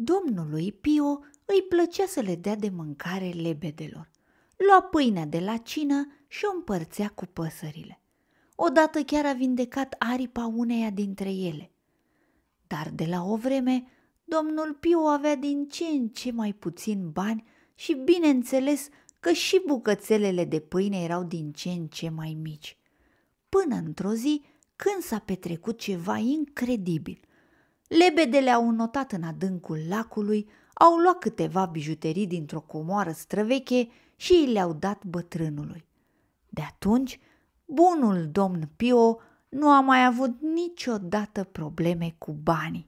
Domnului Pio îi plăcea să le dea de mâncare lebedelor. Lua pâinea de la cină și o împărțea cu păsările. Odată chiar a vindecat aripa uneia dintre ele. Dar de la o vreme, domnul Pio avea din ce în ce mai puțin bani și, bineînțeles, că și bucățelele de pâine erau din ce în ce mai mici. Până într-o zi, când s-a petrecut ceva incredibil. Lebedele au notat în adâncul lacului, au luat câteva bijuterii dintr-o comoară străveche și îi le-au dat bătrânului. De atunci, bunul domn Pio nu a mai avut niciodată probleme cu banii.